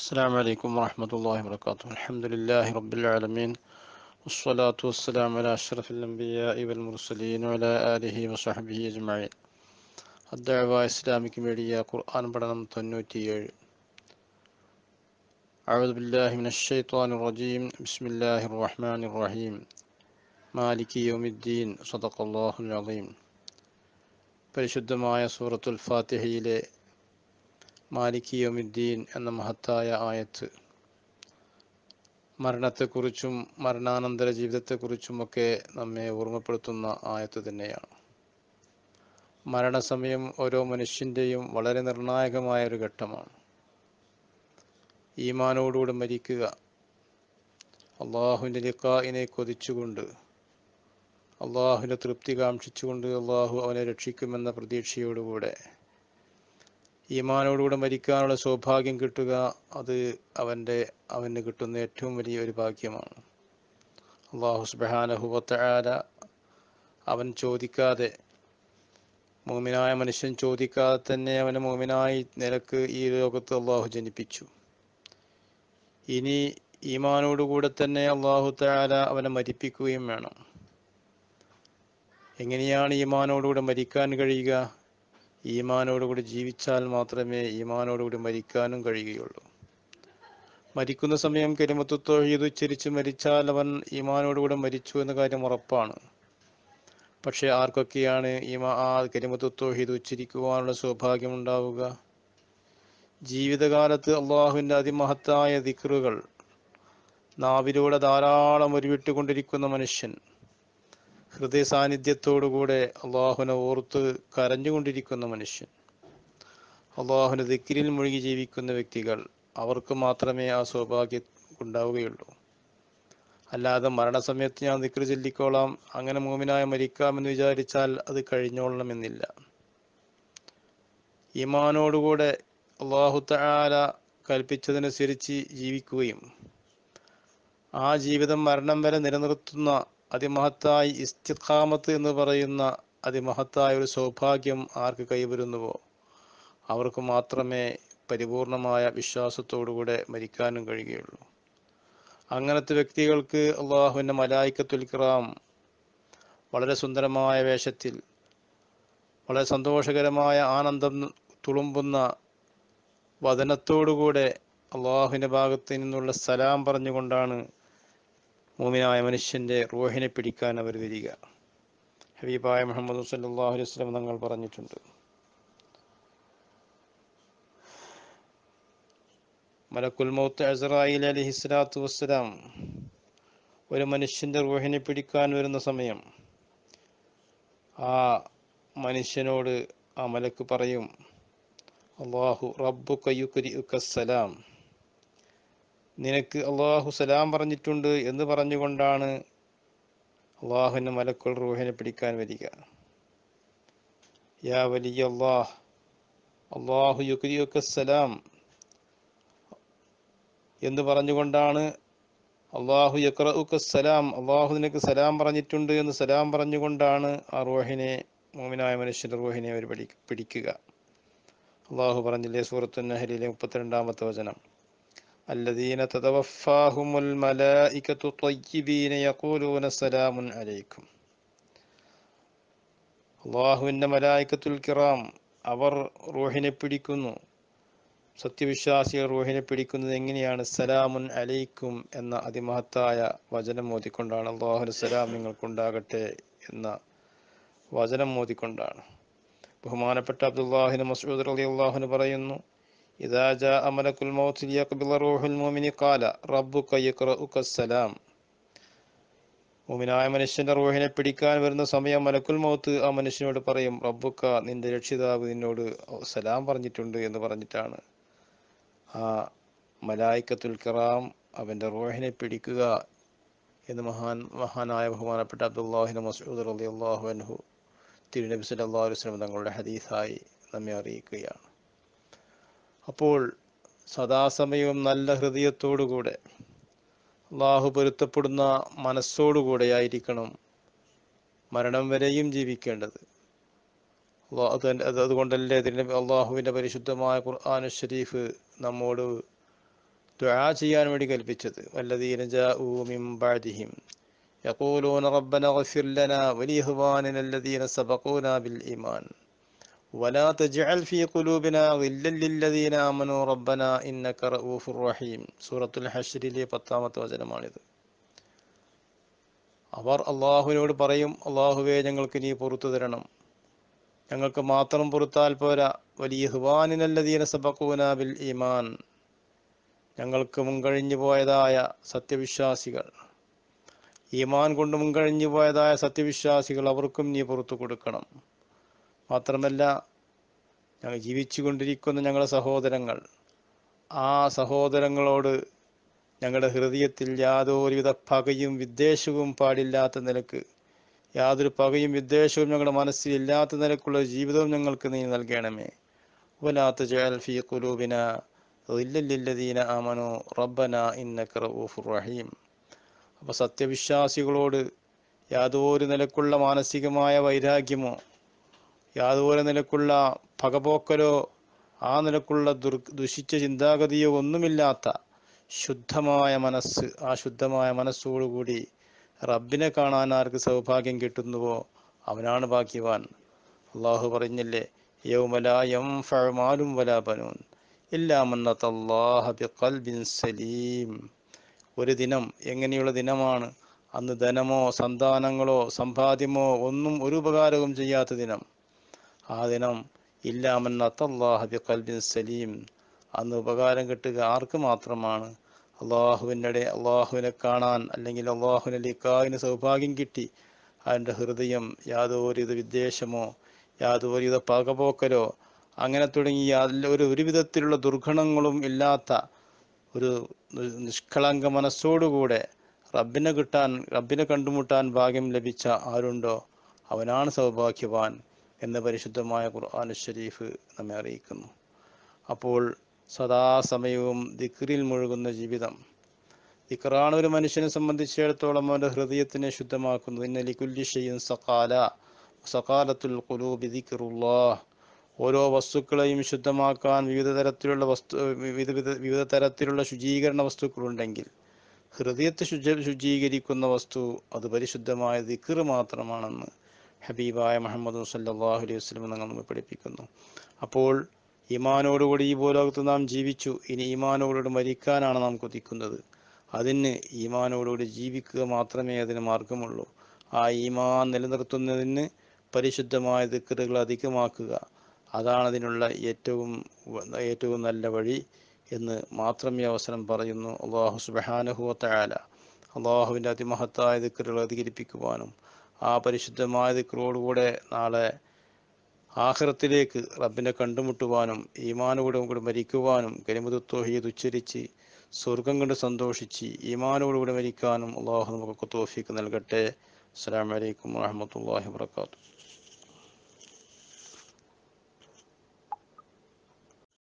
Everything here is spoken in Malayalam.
السلام عليكم ورحمة الله وبركاته الحمد لله رب العالمين والصلاة والسلام على أشرف الأنبياء والمرسلين وعلى آله وصحبه أجمعين الدعوة إسلامك ميديا قرآن برنم تنوتي أعوذ بالله من الشيطان الرجيم بسم الله الرحمن الرحيم مالك يوم الدين صدق الله العظيم പരിശുദ്ധമായ സൂറത്തുൽ ഫാത്തിഹയിലെ മാലിക്കിയോമിദ്ദീൻ എന്ന മഹത്തായ ആയത്ത് മരണത്തെക്കുറിച്ചും മരണാനന്തര ജീവിതത്തെക്കുറിച്ചുമൊക്കെ നമ്മെ ഓർമ്മപ്പെടുത്തുന്ന ആയത്ത് തന്നെയാണ് മരണസമയം ഓരോ മനുഷ്യൻ്റെയും വളരെ നിർണായകമായ ഒരു ഘട്ടമാണ് ഈമാനോടുകൂടെ മരിക്കുക അള്ളാഹുവിൻ്റെ ലിക്കായിനെ കൊതിച്ചുകൊണ്ട് അള്ളാഹുവിൻ്റെ തൃപ്തി കാക്ഷിച്ചുകൊണ്ട് അള്ളാഹു അവനെ രക്ഷിക്കുമെന്ന പ്രതീക്ഷയോടുകൂടെ ഈമാനോടുകൂടെ മരിക്കാനുള്ള സൗഭാഗ്യം കിട്ടുക അത് അവൻ്റെ അവന് കിട്ടുന്ന ഏറ്റവും വലിയ ഒരു ഭാഗ്യമാണ് അള്ളാഹു സുബാനഹുബത്താര അവൻ ചോദിക്കാതെ മോമിനായ മനുഷ്യൻ ചോദിക്കാതെ തന്നെ അവനെ മോമിനായി നിലക്ക് ഈ ലോകത്ത് അള്ളാഹു ജനിപ്പിച്ചു ഇനി ഈമാനോടുകൂടെ തന്നെ അള്ളാഹു താര അവനെ മരിപ്പിക്കുകയും വേണം എങ്ങനെയാണ് ഈമാനോടുകൂടെ മരിക്കാൻ കഴിയുക ഈമാനോടുകൂടി ജീവിച്ചാൽ മാത്രമേ ഈമാനോടുകൂടി മരിക്കാനും കഴിയുകയുള്ളൂ മരിക്കുന്ന സമയം കരിമത്തു തൊഴുത് ഉച്ചരിച്ച് മരിച്ചാൽ അവൻ ഈമാനോടുകൂടെ മരിച്ചു എന്ന കാര്യം ഉറപ്പാണ് പക്ഷേ ആർക്കൊക്കെയാണ് ഈമാ ആ കരിമത്തു തൊഴുത് ഉച്ചരിക്കുവാനുള്ള സൗഭാഗ്യം ഉണ്ടാവുക ജീവിതകാലത്ത് അള്ളാഹുവിൻ്റെ അതിമഹത്തായ ദിക്റുകൾ നാവിലൂടെ ധാരാളം ഒരുവിട്ടുകൊണ്ടിരിക്കുന്ന മനുഷ്യൻ ഹൃദയ സാന്നിധ്യത്തോടുകൂടെ അള്ളാഹുനെ ഓർത്ത് കരഞ്ഞുകൊണ്ടിരിക്കുന്ന മനുഷ്യൻ അള്ളാഹുനെ ദിക്കിരിൽ മുഴുകി ജീവിക്കുന്ന വ്യക്തികൾ അവർക്ക് മാത്രമേ ആ സൗഭാഗ്യം ഉണ്ടാവുകയുള്ളൂ അല്ലാതെ മരണസമയത്ത് ഞാൻ ദിക്കർ ചൊല്ലിക്കോളാം അങ്ങനെ മോമിനായ മരിക്കാമെന്ന് വിചാരിച്ചാൽ അത് കഴിഞ്ഞോളണമെന്നില്ല ഈമാനോടുകൂടെ താര കൽപ്പിച്ചതിനനുസരിച്ച് ജീവിക്കുകയും ആ ജീവിതം മരണം വരെ നിലനിർത്തുന്ന അതിമഹത്തായി ഇസ്തിഖാമത്ത് എന്ന് പറയുന്ന അതിമഹത്തായ ഒരു സൗഭാഗ്യം ആർക്ക് കൈവരുന്നുവോ അവർക്ക് മാത്രമേ പരിപൂർണമായ വിശ്വാസത്തോടുകൂടെ മരിക്കാനും കഴിയുകയുള്ളൂ അങ്ങനത്തെ വ്യക്തികൾക്ക് അള്ളാഹുവിൻ്റെ മലായിക്കത്തുൽക്രാം വളരെ സുന്ദരമായ വേഷത്തിൽ വളരെ സന്തോഷകരമായ ആനന്ദം തുളുമ്പുന്ന വചനത്തോടുകൂടെ അള്ളാഹുവിൻ്റെ ഭാഗത്തു നിന്നുള്ള സലാം പറഞ്ഞുകൊണ്ടാണ് മൂമിനായ മനുഷ്യൻ്റെ റോഹിനെ പിടിക്കാൻ അവർ വരിക ഹബീബായ മുഹമ്മദ് സല്ലാഹു അലൈഹി തങ്ങൾ പറഞ്ഞിട്ടുണ്ട് മലക്കുൽ മൗത്ത് അസറായി അലഹി സ്വലാത്തു വസ്സലാം ഒരു മനുഷ്യൻ്റെ റോഹിനെ പിടിക്കാൻ വരുന്ന സമയം ആ മനുഷ്യനോട് ആ മലക്ക് പറയും അള്ളാഹു റബ്ബു കയ്യുക്കുരി സലാം നിനക്ക് അള്ളാഹു സലാം പറഞ്ഞിട്ടുണ്ട് എന്ന് പറഞ്ഞുകൊണ്ടാണ് അള്ളാഹുവിൻ്റെ മലക്കുൾ റൂഹിനെ പിടിക്കാൻ വരിക യാ വലിയ അള്ളാഹ് അള്ളാഹു യുക്രിയൊക്കെ സലാം എന്ന് പറഞ്ഞുകൊണ്ടാണ് അള്ളാഹു യക്രഉക്ക സലാം അള്ളാഹു നിനക്ക് സലാം പറഞ്ഞിട്ടുണ്ട് എന്ന് സലാം പറഞ്ഞുകൊണ്ടാണ് ആ റോഹിനെ മോമിനായ മനുഷ്യൻ്റെ റോഹിനെ അവർ പിടിക്കുക അള്ളാഹു പറഞ്ഞില്ലേ സൂറത്തു നഹരിയിലെ മുപ്പത്തിരണ്ടാമത്തെ വചനം الذين تتوفاهم الملائكة طيبين يقولون سلام عليكم അള്ളാഹുവിൻ്റെ മലായിക്കത്തുൽ കിറാം അവർ റൂഹിനെ പിടിക്കുന്നു സത്യവിശ്വാസികൾ റൂഹിനെ പിടിക്കുന്നത് എങ്ങനെയാണ് സലാമുൻ അലൈക്കും എന്ന അതിമഹത്തായ വചനം മോദിക്കൊണ്ടാണ് അള്ളാഹു സലാം നിങ്ങൾക്കുണ്ടാകട്ടെ എന്ന വചനം മോദിക്കൊണ്ടാണ് ബഹുമാനപ്പെട്ട അബ്ദുല്ലാഹിന് മസൂദ് അലി അള്ളാഹുന് പറയുന്നു إذا جاء ملك الموت ليقبض روح المؤمن قال ربك يقرأك السلام മുമിനായ മനുഷ്യന്റെ റോഹിനെ പിടിക്കാൻ വരുന്ന സമയം മലക്കുൽ മൗത്ത് ആ മനുഷ്യനോട് പറയും റബ്ബുക്ക നിന്റെ രക്ഷിതാവ് നിന്നോട് സലാം പറഞ്ഞിട്ടുണ്ട് എന്ന് പറഞ്ഞിട്ടാണ് ആ മലായിക്കത്തുൽ കിറാം അവന്റെ റോഹിനെ പിടിക്കുക എന്ന് മഹാൻ മഹാനായ ബഹുമാനപ്പെട്ട അബ്ദുല്ലാഹിന് മസൂദ് അലി അള്ളാഹു അൻഹു തിരുനബി സല്ലാ അലുസ്ലം തങ്ങളുടെ ഹദീസായി നമ്മെ അറിയിക്കുകയാണ് അപ്പോൾ സദാസമയവും നല്ല ഹൃദയത്തോടുകൂടെ അള്ളാഹു പൊരുത്തപ്പെടുന്ന കൂടെ ആയിരിക്കണം മരണം വരെയും ജീവിക്കേണ്ടത് അതുകൊണ്ടല്ലേ തിരുനബി അള്ളാഹുവിൻ്റെ പരിശുദ്ധമായ ഖുർആാനു ഷരീഫ് നമ്മോട് ദുആ ചെയ്യാൻ വേണ്ടി കൽപ്പിച്ചത് വല്ലതീന ജാഊ മിൻ ബഅദിഹിം യഖൂലൂന റബ്ബന ഗ്ഫിർ ലനാ വലിഹ്വാനിന സബഖൂനാ ബിൽ ഈമാൻ ولا تجعل في قلوبنا غلا للذين امنوا ربنا انك رؤوف رحيم سوره الحشر ലെ പത്താമത്തെ വചനമാണിത് അവർ അള്ളാഹുവിനോട് പറയും അള്ളാഹുവേ ഞങ്ങൾക്ക് നീ പുറത്തു തരണം ഞങ്ങൾക്ക് മാത്രം പുറത്താൽ പോരാ വലിയ ഹുവാനിനല്ലതീന സബക്കൂനാബിൽ ഈമാൻ ഞങ്ങൾക്ക് മുൻകഴിഞ്ഞു പോയതായ സത്യവിശ്വാസികൾ ഈമാൻ കൊണ്ട് മുൻകഴിഞ്ഞു പോയതായ സത്യവിശ്വാസികൾ അവർക്കും നീ പുറത്തു കൊടുക്കണം മാത്രമല്ല ഞങ്ങൾ കൊണ്ടിരിക്കുന്ന ഞങ്ങളുടെ സഹോദരങ്ങൾ ആ സഹോദരങ്ങളോട് ഞങ്ങളുടെ ഹൃദയത്തിൽ യാതൊരുവിധ പകയും വിദ്വേഷവും പാടില്ലാത്ത നിലക്ക് യാതൊരു പകയും വിദ്വേഷവും ഞങ്ങളുടെ മനസ്സിൽ ഇല്ലാത്ത നിലക്കുള്ള ജീവിതവും ഞങ്ങൾക്ക് നീ നൽകണമേ വലാത്ത ജൽഫി ഇല്ലല്ലില്ലദീന ആമനോ റബ്ബന ഇന്നക്ക് റഊഫുർ റഹീം അപ്പോൾ സത്യവിശ്വാസികളോട് യാതൊരു നിലക്കുള്ള മാനസികമായ വൈരാഗ്യമോ യാതൊരു നിലക്കുള്ള പകപോക്കലോ ആ നിലക്കുള്ള ദുർ ദുഷിച്ച ചിന്താഗതിയോ ഒന്നുമില്ലാത്ത ശുദ്ധമായ മനസ്സ് ആ ശുദ്ധമായ മനസ്സോടുകൂടി റബ്ബിനെ കാണാൻ ആർക്ക് സൗഭാഗ്യം കിട്ടുന്നുവോ അവനാണ് ഭാഗ്യവാൻ അള്ളാഹു പറഞ്ഞില്ലേ യൗമലായം ഫഴമാലും വലാബനൂൻ ഇല്ലാമന്നത്തല്ലാഹബിൻ സലീം ഒരു ദിനം എങ്ങനെയുള്ള ദിനമാണ് അന്ന് ധനമോ സന്താനങ്ങളോ സമ്പാദ്യമോ ഒന്നും ഒരു ഉപകാരവും ചെയ്യാത്ത ദിനം ആ ദിനം ഇല്ലാമൻ അത്തല്ലാഹബി കൽബിൻ സലീം അന്ന് ഉപകാരം കിട്ടുക ആർക്ക് മാത്രമാണ് അള്ളാഹുവിൻ്റെ അള്ളാഹുവിനെ കാണാൻ അല്ലെങ്കിൽ അള്ളാഹുവിനെ ലിക്കാവിന് സൗഭാഗ്യം കിട്ടി അതിൻ്റെ ഹൃദയം യാതൊരുവിധ വിദ്വേഷമോ യാതൊരുവിധ പകപോക്കലോ അങ്ങനെ തുടങ്ങിയ ഒരു ഒരുവിധത്തിലുള്ള ദുർഗുണങ്ങളും ഇല്ലാത്ത ഒരു നിഷ്കളങ്ക മനസ്സോടുകൂടെ റബ്ബിനെ കിട്ടാൻ റബ്ബിനെ കണ്ടുമുട്ടാൻ ഭാഗ്യം ലഭിച്ച ആരുണ്ടോ അവനാണ് സൗഭാഗ്യവാൻ എന്ന് പരിശുദ്ധമായ ഖുർആൻ ഷരീഫ് നമ്മെ അറിയിക്കുന്നു അപ്പോൾ സദാസമയവും ദിക്റിൽ മുഴുകുന്ന ജീവിതം ദിക്റാണ് ഒരു മനുഷ്യനെ സംബന്ധിച്ചിടത്തോളം അവൻ്റെ ഹൃദയത്തിനെ ശുദ്ധമാക്കുന്നത് ഇന്നലിക്കുല്ലിഷയും സകാല സകാലത്തുൽ കുലൂബി ഓരോ വസ്തുക്കളെയും ശുദ്ധമാക്കാൻ വിവിധ തരത്തിലുള്ള വസ്തു വിവിധ വിവിധ തരത്തിലുള്ള ശുചീകരണ വസ്തുക്കളുണ്ടെങ്കിൽ ഹൃദയത്തെ ശുചീകരിക്കുന്ന വസ്തു അത് പരിശുദ്ധമായ ദിക്ർ മാത്രമാണെന്ന് ഹബീബായ മുഹമ്മദ് സല്ലാഹു അലൈഹി വസ്ലം എന്ന് നമ്മെ പഠിപ്പിക്കുന്നു അപ്പോൾ ഈമാനോടുകൂടി ഈ ഭൂലോകത്ത് നാം ജീവിച്ചു ഇനി ഈമാനോടുകൂടി മരിക്കാനാണ് നാം കൊതിക്കുന്നത് അതിന് ഈമാനോടുകൂടി ജീവിക്കുക മാത്രമേ അതിന് മാർഗമുള്ളൂ ആ ഈമാൻ നിലനിർത്തുന്നതിന് പരിശുദ്ധമായ ദിക്കറുകൾ അധികമാക്കുക അതാണ് അതിനുള്ള ഏറ്റവും ഏറ്റവും നല്ല വഴി എന്ന് മാത്രം ഈ അവസരം പറയുന്നു അള്ളാഹു സുബാനുഹുവ തയാല അള്ളാഹുവിൻ്റെ അതിമഹത്തായ ദിക്കറുകൾ അധികരിപ്പിക്കുവാനും ആ പരിശുദ്ധമായ ദിക്രോടുകൂടെ നാളെ ആഹ്റത്തിലേക്ക് റബ്ബിനെ കണ്ടുമുട്ടുവാനും ഈമാനോടും കൂടി മരിക്കുവാനും തൗഹീദ് ഉച്ചരിച്ച് സ്വർഗം കണ്ട് സന്തോഷിച്ച് കൂടെ മരിക്കാനും അള്ളാഹു നമുക്ക് തൗഫീഖ് നൽകട്ടെ അസ്സാം വലൈക്കും വാഹമത്തല്ലാഹി വാത്തു